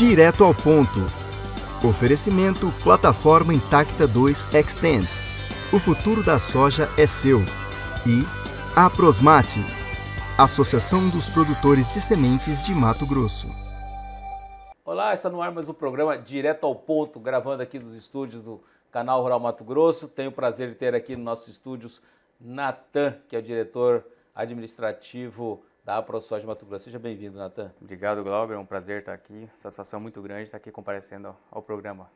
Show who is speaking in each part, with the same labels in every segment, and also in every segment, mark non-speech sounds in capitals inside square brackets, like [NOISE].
Speaker 1: direto ao ponto. Oferecimento Plataforma Intacta 2 Extend. O futuro da soja é seu. E Aprosmate, Associação dos Produtores de Sementes de Mato Grosso.
Speaker 2: Olá, está no ar mais um programa Direto ao Ponto, gravando aqui dos estúdios do canal Rural Mato Grosso. Tenho o prazer de ter aqui nos nossos estúdios Natan, que é o diretor administrativo tá? Para de Mato Grosso. Seja bem-vindo, Natan. Obrigado, Glauber. É um prazer estar aqui. Satisfação é muito grande estar aqui comparecendo ao, ao programa.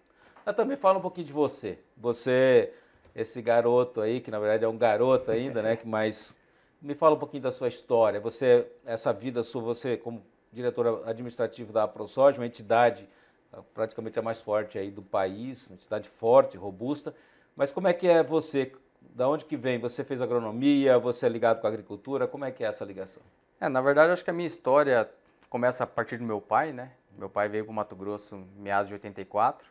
Speaker 2: Natan, me fala um pouquinho de você. Você, esse garoto aí, que na verdade é um garoto ainda, né? Mas me fala um pouquinho da sua história. Você, essa vida sua, você como diretor administrativo da ProSoja, uma entidade ah, praticamente a mais forte aí do país, uma entidade forte, robusta. Mas como é que é você? Da onde que vem? Você fez agronomia? Você é ligado com a agricultura? Como é que é essa ligação? É, na verdade, acho que a minha história começa a partir do meu pai,
Speaker 3: né? Meu pai veio para o Mato Grosso em meados de 84,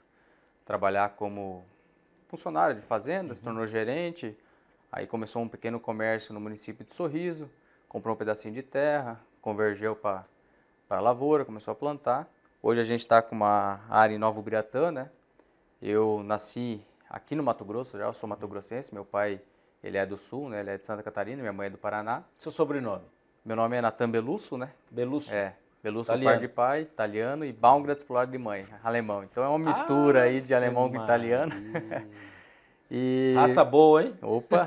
Speaker 3: trabalhar como funcionário de fazenda, uhum. se tornou gerente, aí começou um pequeno comércio no município de Sorriso, comprou um pedacinho de terra, convergeu para a lavoura, começou a plantar. Hoje a gente está com uma área em Novo Biratã, né? Eu nasci aqui no Mato Grosso, já eu sou uhum. mato-grossense, meu pai ele é do Sul, né? Ele é de Santa Catarina, minha mãe é do Paraná. Seu sobrenome? Meu nome é Natan Belusso, né? Belusso. É. Belusso italiano. de pai, italiano, e Baumgratz por lado de mãe, alemão. Então é uma ah, mistura ah, aí de alemão com italiano. [LAUGHS] e... Raça boa, hein? Opa!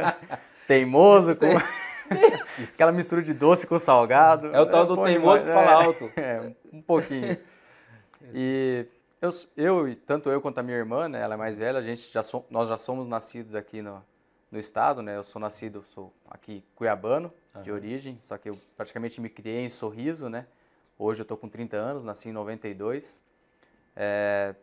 Speaker 3: [LAUGHS] teimoso com... [LAUGHS] Aquela mistura de doce com salgado. É o tal é do teimoso que fala né? alto. É, um pouquinho. E eu, eu, tanto eu quanto a minha irmã, né, ela é mais velha, a gente já so, nós já somos nascidos aqui no, no estado, né? Eu sou nascido, sou aqui cuiabano, de origem, só que eu praticamente me criei em Sorriso, né? Hoje eu tô com 30 anos, nasci em 92. É,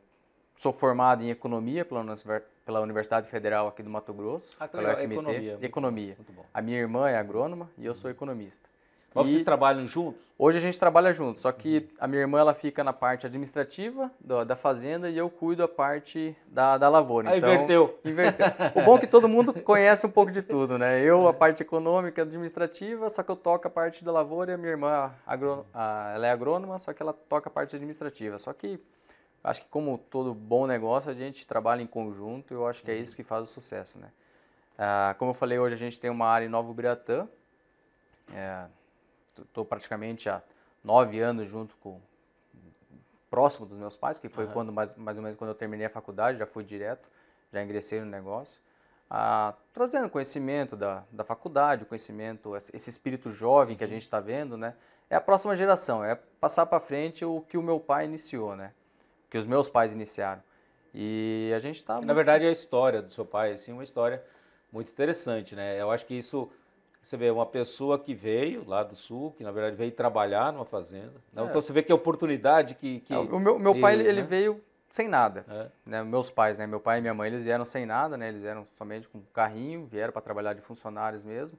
Speaker 3: sou formado em Economia pela, Universidade Federal aqui do Mato Grosso, ah, pela FMT. Economia. economia. A minha irmã é agrônoma e eu sou uhum. economista. Mas e vocês trabalham juntos? Hoje a gente trabalha junto, só que a minha irmã ela fica na parte administrativa da, da fazenda e eu cuido a parte da, da lavoura. Ah, então, inverteu. Inverteu. o bom é que todo mundo conhece um pouco de tudo, né? Eu a parte econômica, administrativa, só que eu toco a parte da lavoura e a minha irmã a, ela é agrônoma, só que ela toca a parte administrativa. Só que acho que como todo bom negócio a gente trabalha em conjunto e eu acho que é uhum. isso que faz o sucesso, né? Ah, como eu falei, hoje a gente tem uma área em Novo Biratã, é, estou praticamente há nove anos junto com próximo dos meus pais, que foi uhum. quando mais, mais ou menos quando eu terminei a faculdade, já fui direto, já ingressei no negócio, ah, trazendo conhecimento da, da faculdade, conhecimento, esse espírito jovem que a uhum. gente está vendo, né? É a próxima geração, é passar para frente o que o meu pai iniciou, né?
Speaker 2: O que os meus pais iniciaram. E a gente está... Na muito... verdade, a história do seu pai, assim, é uma história muito interessante, né? Eu acho que isso você vê uma pessoa que veio lá do sul, que na verdade veio trabalhar numa fazenda. Né? É. Então você vê que a oportunidade que. que é, o meu, meu pai ele, ele né? veio sem nada. É. Né? Meus pais, né? Meu
Speaker 3: pai e minha mãe, eles vieram sem nada, né? Eles vieram somente com carrinho, vieram para trabalhar de funcionários mesmo.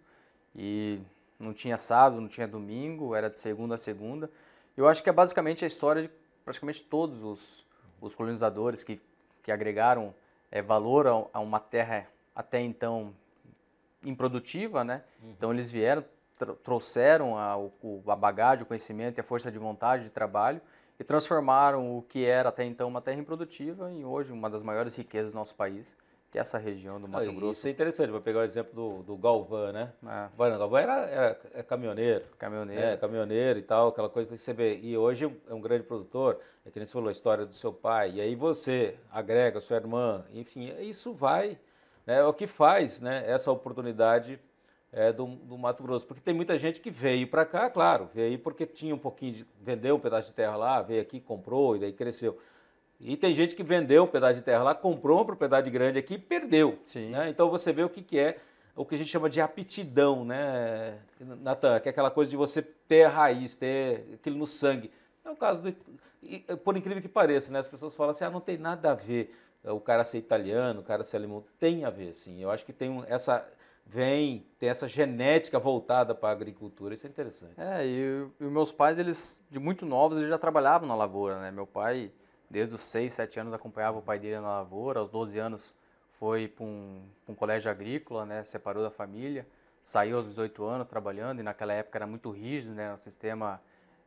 Speaker 3: E não tinha sábado, não tinha domingo, era de segunda a segunda. Eu acho que é basicamente a história de praticamente todos os, os colonizadores que, que agregaram é, valor a uma terra até então improdutiva, né? Uhum. Então eles vieram, trouxeram a, o, a bagagem, o conhecimento e a força de vontade de trabalho e transformaram o que era até então uma terra improdutiva em hoje uma das maiores riquezas do nosso país, que é essa região do Mato ah, Grosso. Isso é
Speaker 2: interessante, vou pegar o exemplo do, do Galvão, né? Ah. Galvão era, era, é, é caminhoneiro. Caminhoneiro. É, caminhoneiro e tal, aquela coisa que você vê. E hoje é um grande produtor, é que nem você falou, a história do seu pai. E aí você agrega sua irmã, enfim, isso vai né, é o que faz né, essa oportunidade é, do, do, Mato Grosso, porque tem muita gente que veio para cá, claro, veio porque tinha um pouquinho, de, vendeu um pedaço de terra lá, veio aqui, comprou e daí cresceu. E tem gente que vendeu um pedaço de terra lá, comprou uma propriedade grande aqui e perdeu. Né? Então você vê o que, que é o que a gente chama de aptidão, né, Natan? Que é aquela coisa de você ter a raiz, ter aquilo no sangue. É o caso, do, por incrível que pareça, né? As pessoas falam assim, ah, não tem nada a ver. É, o cara ser italiano, o cara ser alemão, tem a ver, sim. Eu acho que tem essa vem tem essa genética voltada para a agricultura, isso é interessante.
Speaker 3: É, e, e meus pais, eles de muito novos, eles já trabalhavam na lavoura, né? Meu pai, desde os 6, 7 anos, acompanhava o pai dele na lavoura, aos 12 anos foi para um, um, colégio agrícola, né? Separou da família, saiu aos 18 anos trabalhando, e naquela época era muito rígido, né? O sistema...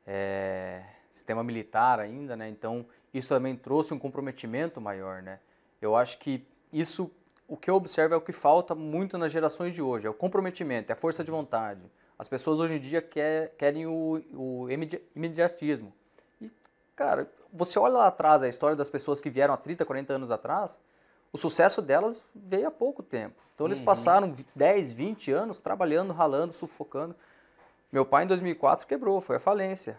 Speaker 3: É sistema militar ainda, né? Então isso também trouxe um comprometimento maior, né? Eu acho que isso, o que eu observo é o que falta muito nas gerações de hoje, é o comprometimento, é a força de vontade. As pessoas hoje em dia quer, querem o, o imediatismo. E, cara, você olha lá atrás a história das pessoas que vieram há 30, 40 anos atrás, o sucesso delas veio há pouco tempo. Então eles uhum. passaram 10, 20 anos trabalhando, ralando, sufocando. Meu pai em 2004 quebrou, foi a falência.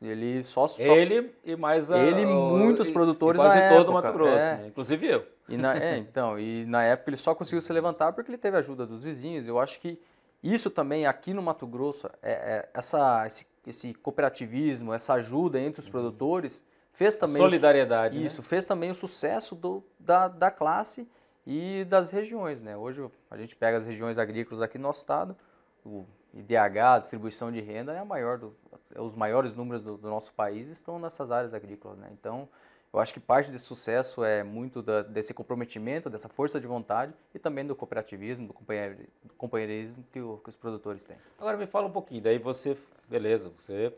Speaker 3: Ele só, só... Ele e mais a, ele muitos e, produtores e quase todo o Mato Grosso, é. né? inclusive eu. E na, é, [LAUGHS] então, e na época ele só conseguiu se levantar porque ele teve ajuda dos vizinhos. Eu acho que isso também aqui no Mato Grosso, é, é essa, esse, esse, cooperativismo, essa ajuda entre os uhum. produtores fez também solidariedade. O, né? isso né? fez também o sucesso do, da, da classe e das regiões, né? Hoje a gente pega as regiões agrícolas aqui no nosso estado. O IDH, distribuição de renda, é maior do, é os maiores números do, do, nosso país estão nessas áreas agrícolas. Né? Então, eu acho que parte desse sucesso é muito da, desse comprometimento, dessa força de vontade e também do cooperativismo, do, companheir, do companheirismo que, o, que, os
Speaker 2: produtores têm. Agora me fala um pouquinho, daí você, beleza, você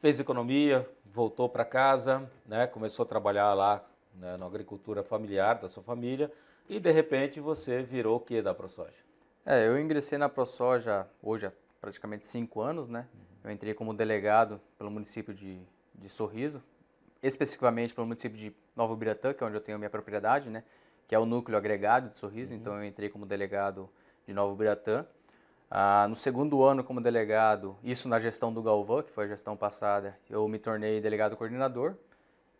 Speaker 2: fez economia, voltou para casa, né, começou a trabalhar lá né, na agricultura familiar da sua família e de repente você virou o que da ProSoja? É, eu ingressei na
Speaker 3: ProSoja hoje há praticamente cinco anos, né? Eu entrei como delegado pelo município de, de Sorriso, especificamente pelo município de Novo Biratã, que é onde eu tenho a minha propriedade, né? Que é o núcleo agregado de Sorriso, uhum. então eu entrei como delegado de Novo Biratã. Ah, no segundo ano como delegado, isso na gestão do Galvão, que foi a gestão passada, eu me tornei delegado coordenador.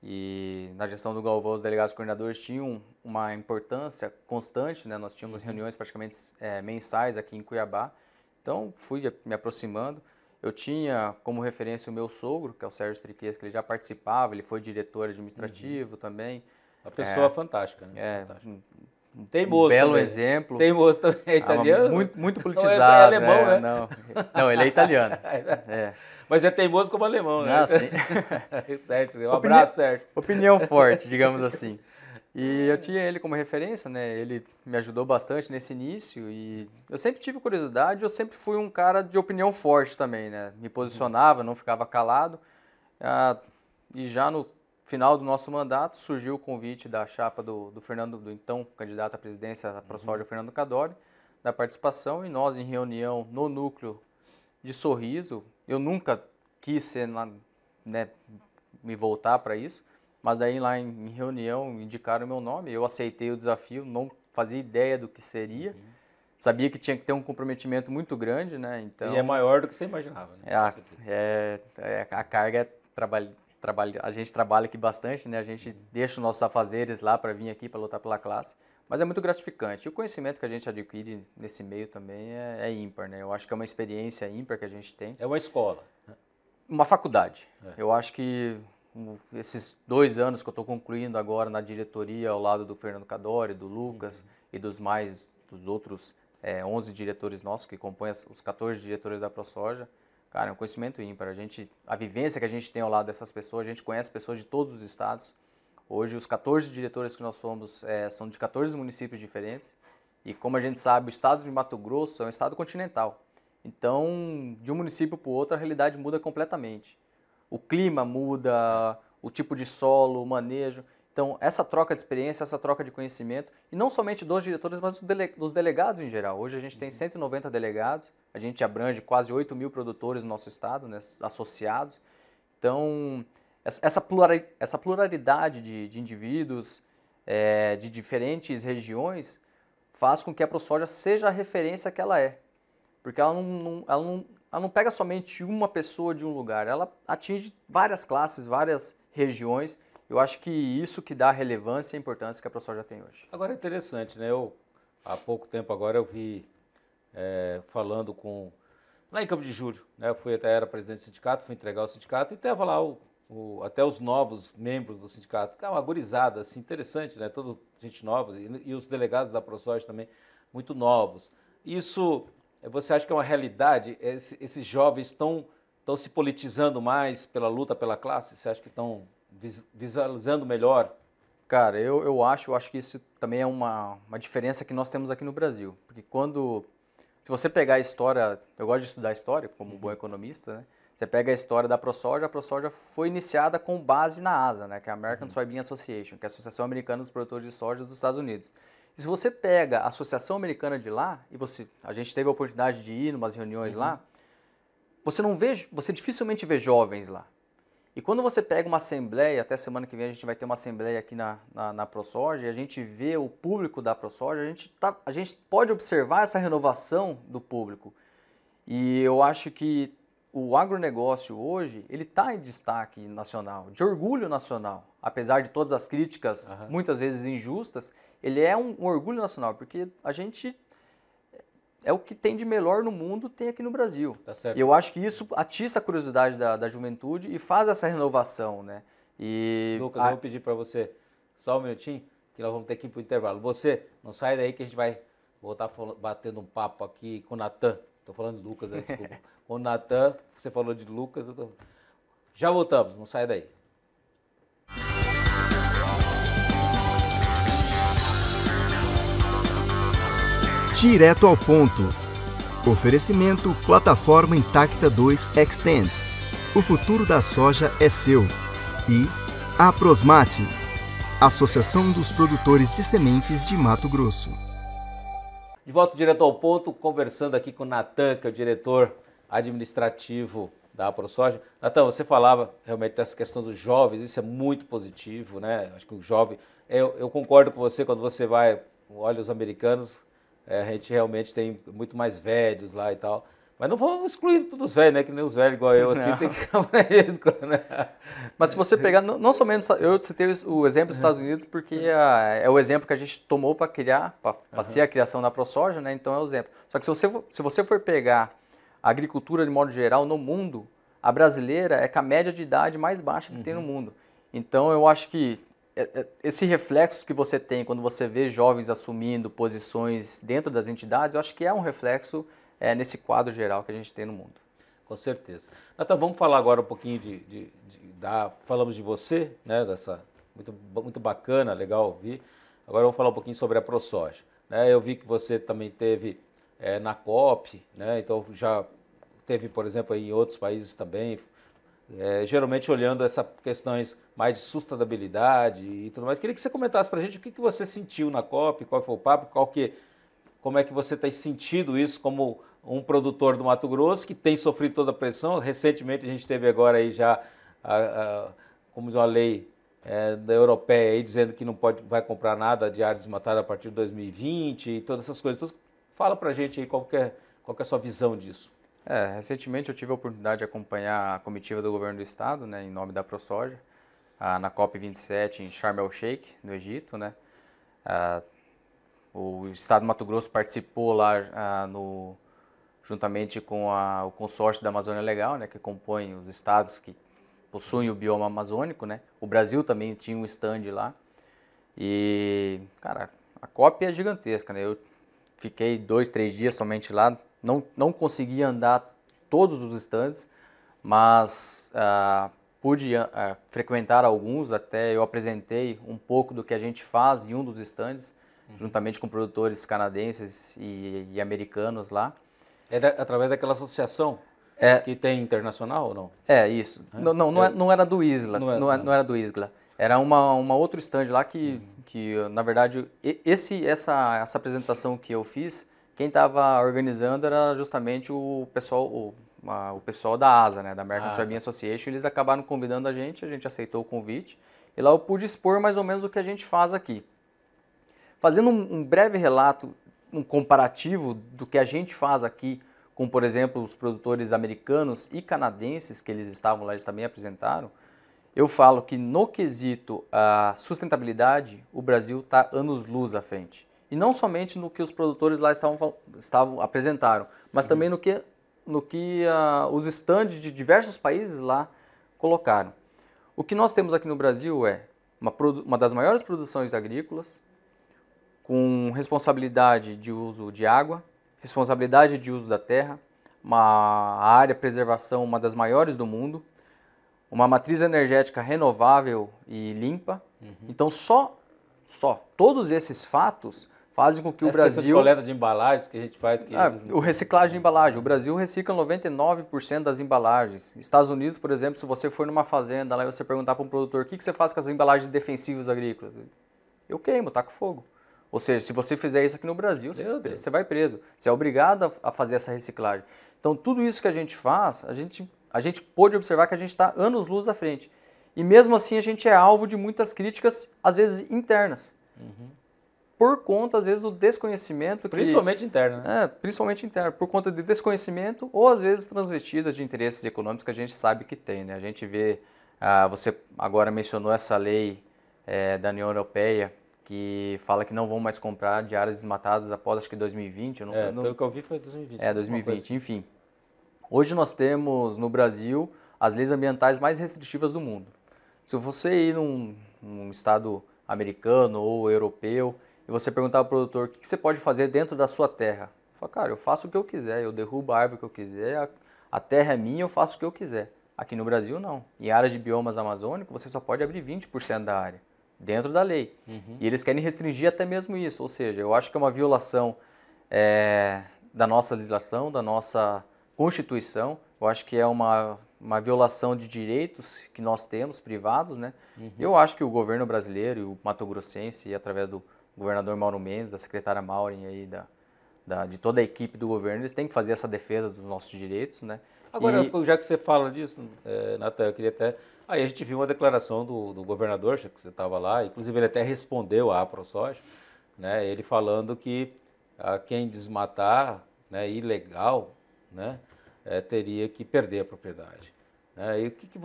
Speaker 3: E na gestão do Galvão, os delegados coordenadores tinham uma importância constante, né? Nós tínhamos uhum. reuniões praticamente é, mensais aqui em Cuiabá. Então, fui me aproximando. Eu tinha como referência o meu sogro, que é o Sérgio Triquez, que ele já participava, ele foi diretor administrativo uhum. também. Uma pessoa é, fantástica, né?
Speaker 2: É, fantástica. Teimoso. Um belo também. exemplo. Teimoso também. É italiano? Ah, muito, muito então é politizado. Não é, alemão, é, né? Não. não, ele é italiano. [LAUGHS] É. é. Mas é teimoso como alemão, né? Ah, sim. [LAUGHS] Certo, um opinião, abraço,
Speaker 3: Opinião forte, [LAUGHS] digamos assim. E eu tinha ele como referência, né? Ele me ajudou bastante nesse início e eu sempre tive curiosidade, eu sempre fui um cara de opinião forte também, né? Me posicionava, não ficava calado. Ah, e já no final do nosso mandato, surgiu o convite da chapa do, do Fernando, do então candidato à presidência da ProSoja, uhum. Fernando Cadori, da participação, e nós em reunião no núcleo de Sorriso, eu nunca quis ser, né, me voltar para isso, mas aí lá em, reunião indicaram meu nome, eu aceitei o desafio, não fazia ideia do que seria, uhum. sabia que tinha que ter um comprometimento muito grande, né? Então e é maior do que você imaginava, né? É, a, é, é, a carga é trabalho Trabalho, a gente trabalha aqui bastante, né? A gente deixa os nossos afazeres lá para vir aqui para lutar pela classe, mas é muito gratificante. E o conhecimento que a gente adquire nesse meio também é, é ímpar, né? Eu acho que é uma experiência ímpar que a gente tem. É uma escola. Né? Uma faculdade. É. Eu acho que hum, esses dois anos que eu estou concluindo agora na diretoria ao lado do Fernando Cadori, do Lucas uhum. e dos mais, dos outros é, 11 diretores nossos que compõem os 14 diretores da ProSoja, Cara, é um conhecimento ímpar. A gente, a vivência que a gente tem ao lado dessas pessoas, a gente conhece pessoas de todos os estados. Hoje, os 14 diretores que nós somos é, são de 14 municípios diferentes. E como a gente sabe, o estado de Mato Grosso é um estado continental. Então, de um município para o outro, a realidade muda completamente. O clima muda, o tipo de solo, o manejo. Então, essa troca de experiência, essa troca de conhecimento, e não somente dos diretores, mas dos delegados em geral. Hoje a gente tem 190 uhum. delegados, a gente abrange quase 8 mil produtores no nosso estado, né, associados. Então, essa pluralidade de, de indivíduos, é, de diferentes regiões, faz com que a ProSoja seja a referência que ela é. Porque ela não, não, ela não, ela não pega somente uma pessoa de um lugar, ela atinge várias classes, várias regiões eu acho que isso que dá a relevância e a importância que a ProSoja tem
Speaker 2: hoje. Agora é interessante, né? Eu, há pouco tempo agora eu vi é, falando com... Lá em Campo de Júlio, né? Eu fui até, era presidente do sindicato, fui entregar o sindicato e estava lá o, o, até os novos membros do sindicato. uma gorizada, assim, interessante, né? Toda gente nova e, e os delegados da ProSoja também muito novos. Isso, você acha que é uma realidade? Esse, esses jovens estão estão se politizando mais pela luta pela classe? Você acha que estão visualizando melhor? Cara, eu, eu acho, eu acho que isso
Speaker 3: também é uma, uma diferença que nós temos aqui no Brasil. Porque quando. Se você pegar a história, eu gosto de estudar história, como uhum. bom economista, né? Você pega a história da ProSoja, a ProSoja foi iniciada com base na ASA, né? que é a American uhum. Soybean Association, que é a Associação Americana dos Produtores de Soja dos Estados Unidos. E se você pega a Associação Americana de lá, e você, a gente teve a oportunidade de ir em umas reuniões uhum. lá, você não vê, você dificilmente vê jovens lá. E quando você pega uma assembleia, até semana que vem a gente vai ter uma assembleia aqui na, na, na ProSoja, e a gente vê o público da ProSoja, a gente, tá, a gente pode observar essa renovação do público. E eu acho que o agronegócio hoje, ele está em destaque nacional, de orgulho nacional. Apesar de todas as críticas, uhum. muitas vezes injustas, ele é um, um orgulho nacional, porque a gente é o que tem de melhor no mundo, tem aqui no Brasil. Tá certo. E eu acho que isso atiça a curiosidade da, da juventude e faz essa renovação, né? E
Speaker 2: Lucas, a... eu vou pedir para você só um minutinho, que nós vamos ter que ir para o intervalo. Você, não sai daí que a gente vai voltar batendo um papo aqui com o Natan. Estou falando de Lucas, né? desculpa. [LAUGHS] com o Natan, você falou de Lucas. Tô... Já voltamos, não sai daí.
Speaker 1: direto ao ponto. Oferecimento Plataforma Intacta 2 Extend. O futuro da soja é seu. E Aprosmate, Associação dos Produtores de Sementes de Mato Grosso.
Speaker 2: De volta direto ao ponto, conversando aqui com o Natan, que é o diretor administrativo da AproSoja. Natan, você falava realmente dessa questão dos jovens, isso é muito positivo, né? Acho que o jovem. Eu, eu concordo com você quando você vai, olha os americanos, é, a gente realmente tem muito mais velhos lá e tal. Mas não vamos excluir todos os velhos, né? Que nem os velhos igual eu, assim, não. tem que ficar [LAUGHS] né?
Speaker 3: Mas se você pegar, não, não somente. Eu citei o exemplo dos Estados Unidos porque é. a, é o exemplo que a gente tomou para criar, para uhum. ser a criação da ProSoja, né? Então é o exemplo. Só que se você, se você for pegar a agricultura de modo geral no mundo, a brasileira é com a média de idade mais baixa que uhum. tem no uhum. mundo. Então eu acho que é, é, esse reflexo que você tem quando você vê jovens assumindo posições dentro das entidades, eu acho que é um reflexo é, nesse
Speaker 2: quadro geral que a gente tem no mundo. Com certeza. então vamos falar agora um pouquinho de, de, de, da, falamos de você, né? Dessa muito, muito bacana, legal ouvir. Agora vamos falar um pouquinho sobre a ProSoja. Né? Eu vi que você também teve é, na COP, né? Então já teve, por exemplo, em outros países também, é, geralmente olhando essas questões mais de sustentabilidade e tudo mais. Queria que você comentasse para a gente o que, que você sentiu na COP, qual foi o papo, qual que, como é que você tem sentido isso como um produtor do Mato Grosso que tem sofrido toda a pressão. Recentemente a gente teve agora aí já a, a, como uma lei é, da europeia aí dizendo que não pode, vai comprar nada de área desmatada a partir de 2020 e todas essas coisas. Então, fala para a gente aí qual, é, qual é a sua visão disso. É, recentemente eu tive a oportunidade de acompanhar a comitiva do governo do estado, né, em nome da
Speaker 3: ProSoja, ah, na COP27 em Sharm el Sheikh, no Egito, né? Ah, o estado do Mato Grosso participou lá ah, no juntamente com a, o consórcio da Amazônia Legal, né, que compõe os estados que possuem o bioma amazônico, né? O Brasil também tinha um stand lá. E, cara, a COP é gigantesca, né? Eu fiquei dois, três dias somente lá não, não consegui andar todos os estandes, mas ah, pude ah, frequentar alguns, até eu apresentei um pouco do que a gente faz em um dos estandes, uhum. juntamente com produtores canadenses e, e americanos lá. Era através daquela associação? É, que tem internacional ou não? É, isso. É. Não, não, não, é, não era do Isla. Não era, é, é, não, não era do Isla. Era uma, uma outro stand lá que, uhum. que na verdade, esse, essa, essa apresentação que eu fiz quem estava organizando era justamente o pessoal, o, a, o pessoal da ASA, né, da American ah, Soybean tá. Association. Eles acabaram convidando a gente, a gente aceitou o convite. E lá eu pude expor mais ou menos o que a gente faz aqui. Fazendo um, um breve relato, um comparativo do que a gente faz aqui com, por exemplo, os produtores americanos e canadenses que eles estavam lá, eles também apresentaram, eu falo que no quesito a ah, sustentabilidade, o Brasil está anos luz à frente e não somente no que os produtores lá estavam, estavam apresentaram, mas uhum. também no que, no que uh, os estandes de diversos países lá colocaram. O que nós temos aqui no Brasil é uma, uma das maiores produções agrícolas, com responsabilidade de uso de água, responsabilidade de uso da terra, uma área de preservação uma das maiores do mundo, uma matriz energética renovável e limpa. Uhum. Então só só todos esses
Speaker 2: fatos fazem com que Essa o Brasil. coleta de embalagens que a gente faz. Que ah, eles... O
Speaker 3: reciclagem de embalagem. O Brasil recicla 99% das embalagens. Estados Unidos, por exemplo, se você for numa fazenda lá e você perguntar para um produtor o que, que você faz com as embalagens defensivas agrícolas, eu queimo, taco fogo. Ou seja, se você fizer isso aqui no Brasil, você vai preso. Você é obrigado a fazer essa reciclagem. Então, tudo isso que a gente faz, a gente, a gente pôde observar que a gente está anos luz à frente. E mesmo assim, a gente é alvo de muitas críticas, às vezes internas. Uhum por conta, às vezes, do desconhecimento. Principalmente que, interno, né? É, principalmente interno, por conta de desconhecimento ou, às vezes, transvestidas de interesses econômicos que a gente sabe que tem, né? A gente vê, ah, você agora mencionou essa lei é, da União Europeia que fala que não vão mais comprar de áreas desmatadas após, acho que 2020. Não, é, não, pelo que eu vi foi 2020. É, 2020, assim. enfim. Hoje nós temos, no Brasil, as leis ambientais mais restritivas do mundo. Se você ir num, num estado americano ou europeu, e você perguntar ao produtor o que, você pode fazer dentro da sua terra. Fala, cara, eu faço o que eu quiser, eu derrubo a árvore que eu quiser, a, terra é minha, eu faço o que eu quiser. Aqui no Brasil, não. Em áreas de biomas amazônicos, você só pode abrir 20% da área, dentro da lei. Uhum. E eles querem restringir até mesmo isso. Ou seja, eu acho que é uma violação é, da nossa legislação, da nossa Constituição. Eu acho que é uma, uma violação de direitos que nós temos, privados. Né? Uhum. Eu acho que o governo brasileiro e o Mato Grossense, através do governador Mauro Mendes, da secretária Maureen aí, da, da, de toda a equipe do governo, eles têm que fazer essa defesa
Speaker 2: dos nossos direitos, né? Agora, e... já que você fala disso, é, Natan, eu queria até... Aí a gente viu uma declaração do, do governador, que você estava lá, inclusive ele até respondeu à AproSoja, né? Ele falando que a quem desmatar, né, ilegal, né, é, teria que perder a propriedade. Né. e o que, que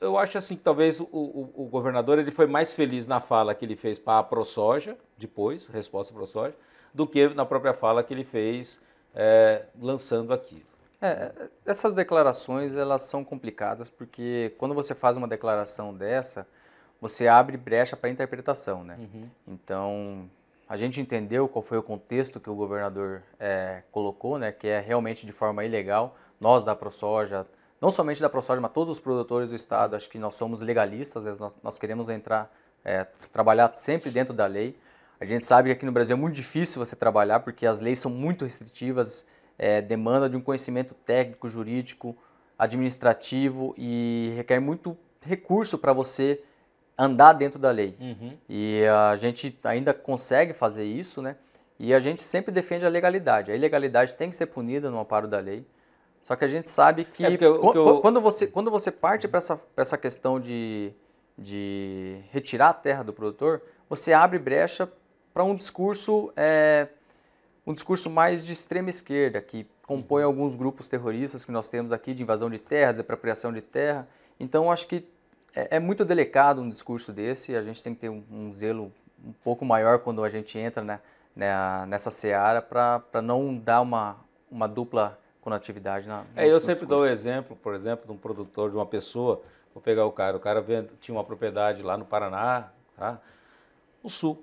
Speaker 2: eu acho assim que talvez o, o, o, governador ele foi mais feliz na fala que ele fez para a ProSoja, depois, resposta ProSoja, do que na própria fala que ele fez é, lançando
Speaker 3: aquilo. É, é, essas declarações elas são complicadas porque quando você faz uma declaração dessa, você abre brecha para interpretação, né? Uhum. Então a gente entendeu qual foi o contexto que o governador é, colocou, né? Que é realmente de forma ilegal. Nós da ProSoja, não somente da ProSoja, mas todos os produtores do Estado. Acho que nós somos legalistas, nós, nós queremos entrar, é, trabalhar sempre dentro da lei. A gente sabe que aqui no Brasil é muito difícil você trabalhar, porque as leis são muito restritivas, é, demanda de um conhecimento técnico, jurídico, administrativo e requer muito recurso para você andar dentro da lei. Uhum. E a gente ainda consegue fazer isso, né? E a gente sempre defende a legalidade. A ilegalidade tem que ser punida no amparo da lei. Só que a gente sabe que, é, eu, quando, eu... quando, você, quando você parte para essa, essa questão de, de retirar a terra do produtor, você abre brecha para um discurso é, um discurso mais de extrema esquerda, que compõe uhum. alguns grupos terroristas que nós temos aqui de invasão de terra, de apropriação de terra. Então, acho que é, é muito delicado um discurso desse, a gente tem que ter um, um zelo um pouco maior quando a gente entra né, né, nessa seara para não dar uma, uma dupla
Speaker 2: na. É, eu sempre cursos. dou o exemplo, por exemplo, de um produtor, de uma pessoa. Vou pegar o cara. O cara tinha uma propriedade lá no Paraná, tá? no sul,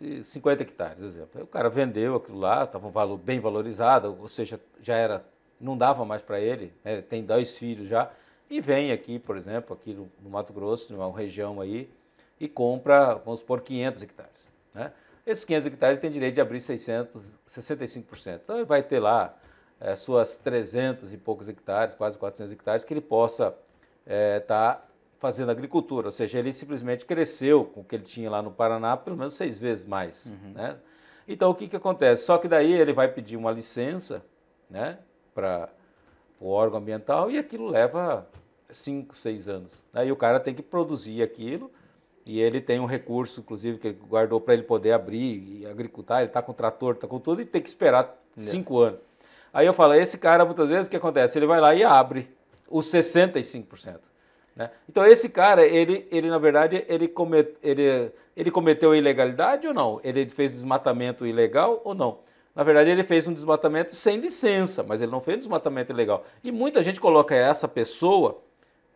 Speaker 2: de 50 hectares, exemplo. O cara vendeu aquilo lá, estava um valor bem valorizado, ou seja, já era, não dava mais para ele, né? ele tem dois filhos já, e vem aqui, por exemplo, aqui no, no Mato Grosso, numa região aí, e compra, vamos supor, 500 hectares. Né? Esses 500 hectares ele tem direito de abrir 600, 65%. Então ele vai ter lá é, suas 300 e poucos hectares, quase 400 hectares, que ele possa estar eh, tá fazendo agricultura. Ou seja, ele simplesmente cresceu com o que ele tinha lá no Paraná pelo menos seis vezes mais. Uhum. Né? Então, o que, que acontece? Só que daí ele vai pedir uma licença né, para o órgão ambiental e aquilo leva cinco, seis anos. Aí o cara tem que produzir aquilo e ele tem um recurso, inclusive, que ele guardou para ele poder abrir e agricultar. Ele está com trator, está com tudo e tem que esperar cinco é. anos. Aí eu falo, esse cara muitas vezes o que acontece? Ele vai lá e abre os 65%. Né? Então esse cara, ele, ele na verdade, ele, comet, ele, ele cometeu ilegalidade ou não? Ele fez desmatamento ilegal ou não? Na verdade, ele fez um desmatamento sem licença, mas ele não fez um desmatamento ilegal. E muita gente coloca essa pessoa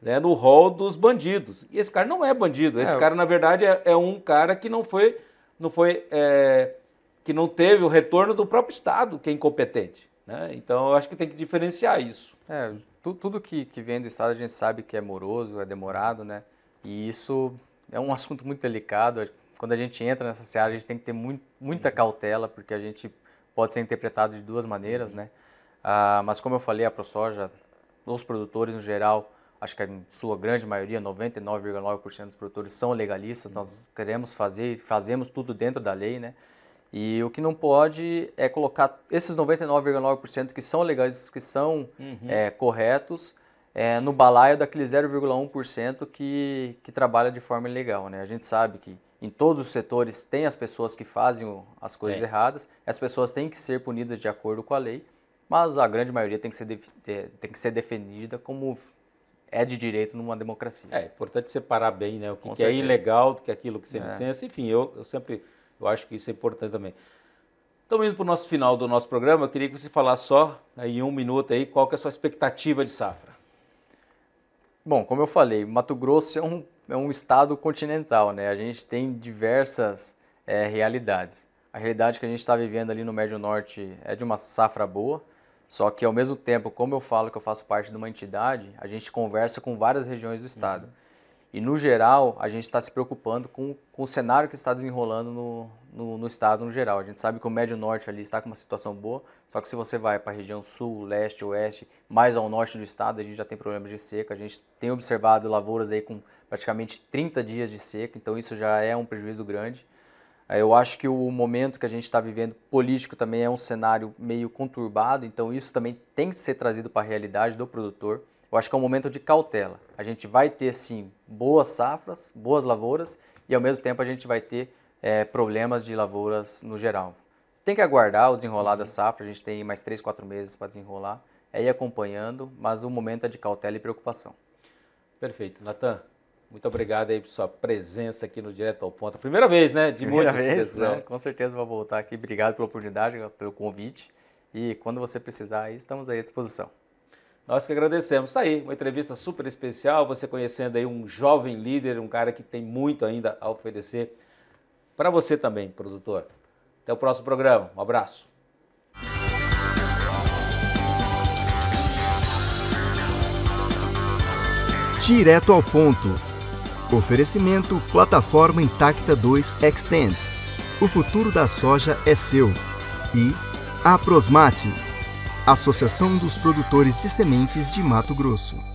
Speaker 2: né, no rol dos bandidos. E esse cara não é bandido. Esse é. cara, na verdade, é, é, um cara que não foi, não foi, é, que não teve o retorno do próprio Estado, que é incompetente. Né? Então, eu acho que tem que
Speaker 3: diferenciar isso. É, tu, tudo que, que vem do Estado a gente sabe que é moroso, é demorado, né? E isso é um assunto muito delicado. Quando a gente entra nessa seara, a gente tem que ter muito, muita uhum. cautela, porque a gente pode ser interpretado de duas maneiras, uhum. né? Ah, mas como eu falei, a ProSoja, os produtores no geral, acho que a sua grande maioria, 99,9% dos produtores são legalistas, nós uhum. queremos fazer, fazemos tudo dentro da lei, né? E o que não pode é colocar esses 99,9% que são legais, que são uhum. é, corretos, é, no balaio daquele 0,1% que, que trabalha de forma ilegal. Né? A gente sabe que em todos os setores tem as pessoas que fazem as coisas é. erradas, as pessoas têm que ser punidas de acordo com a lei, mas a grande maioria tem que ser, é, tem que ser defendida como é de direito numa democracia. É importante
Speaker 2: separar bem né, o que, que é ilegal, do que aquilo que sem é. licença. Enfim, eu, eu sempre eu acho que isso é importante também. Estamos indo para o nosso final do nosso programa. Eu queria que você falasse só, em um minuto, aí, qual que é a sua expectativa de safra. Bom, como eu falei, Mato Grosso
Speaker 3: é um, é um estado continental, né? A gente tem diversas é, realidades. A realidade que a gente está vivendo ali no Médio Norte é de uma safra boa, só que ao mesmo tempo, como eu falo que eu faço parte de uma entidade, a gente conversa com várias regiões do estado. Uhum. E, no geral, a gente está se preocupando com, com, o cenário que está desenrolando no, no, no, estado no geral. A gente sabe que o Médio Norte ali está com uma situação boa, só que se você vai para a região sul, leste, oeste, mais ao norte do estado, a gente já tem problemas de seca. A gente tem observado lavouras aí com praticamente 30 dias de seca, então isso já é um prejuízo grande. É, eu acho que o momento que a gente está vivendo político também é um cenário meio conturbado, então isso também tem que ser trazido para a realidade do produtor eu acho que é um momento de cautela. A gente vai ter, sim, boas safras, boas lavouras e, ao mesmo tempo, a gente vai ter é, problemas de lavouras no geral. Tem que aguardar o desenrolar da uhum. safra, a gente tem mais 3, 4 meses para desenrolar, é ir acompanhando, mas o momento é de cautela e preocupação. Perfeito. Natan, muito obrigado aí por sua presença aqui no Direto ao Ponto. Primeira vez, né? De Primeira muitas vez, né? né? Com certeza
Speaker 2: vou voltar aqui. Obrigado pela oportunidade, pelo convite. E quando você precisar, estamos aí à disposição. Nós que agradecemos. Está aí, uma entrevista super especial, você conhecendo aí um jovem líder, um cara que tem muito ainda a oferecer para você também, produtor. Até o próximo programa. Um abraço.
Speaker 1: Direto ao ponto. Oferecimento Plataforma Intacta 2 Extend. O futuro da soja é seu. E Aprosmate. Associação dos Produtores de Sementes de Mato Grosso.